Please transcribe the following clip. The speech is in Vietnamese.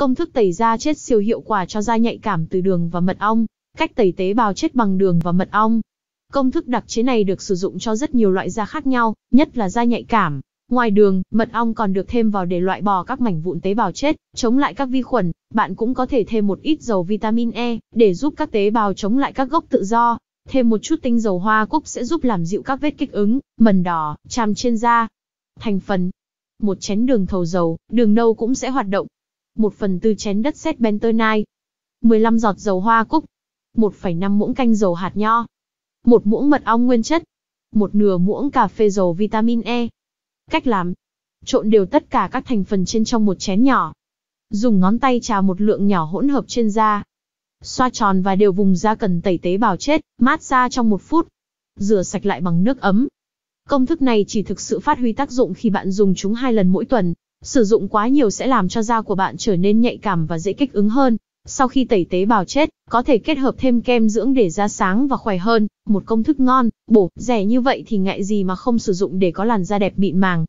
Công thức tẩy da chết siêu hiệu quả cho da nhạy cảm từ đường và mật ong, cách tẩy tế bào chết bằng đường và mật ong. Công thức đặc chế này được sử dụng cho rất nhiều loại da khác nhau, nhất là da nhạy cảm. Ngoài đường, mật ong còn được thêm vào để loại bỏ các mảnh vụn tế bào chết, chống lại các vi khuẩn. Bạn cũng có thể thêm một ít dầu vitamin E để giúp các tế bào chống lại các gốc tự do. Thêm một chút tinh dầu hoa cúc sẽ giúp làm dịu các vết kích ứng, mần đỏ, chàm trên da. Thành phần Một chén đường thầu dầu, đường nâu cũng sẽ hoạt động, 1 phần tư chén đất sét bentonite, 15 giọt dầu hoa cúc, 1,5 muỗng canh dầu hạt nho, 1 muỗng mật ong nguyên chất, 1 nửa muỗng cà phê dầu vitamin E. Cách làm Trộn đều tất cả các thành phần trên trong một chén nhỏ. Dùng ngón tay trà một lượng nhỏ hỗn hợp trên da. Xoa tròn và đều vùng da cần tẩy tế bào chết, mát xa trong một phút. Rửa sạch lại bằng nước ấm. Công thức này chỉ thực sự phát huy tác dụng khi bạn dùng chúng hai lần mỗi tuần. Sử dụng quá nhiều sẽ làm cho da của bạn trở nên nhạy cảm và dễ kích ứng hơn. Sau khi tẩy tế bào chết, có thể kết hợp thêm kem dưỡng để da sáng và khỏe hơn, một công thức ngon, bổ, rẻ như vậy thì ngại gì mà không sử dụng để có làn da đẹp mịn màng.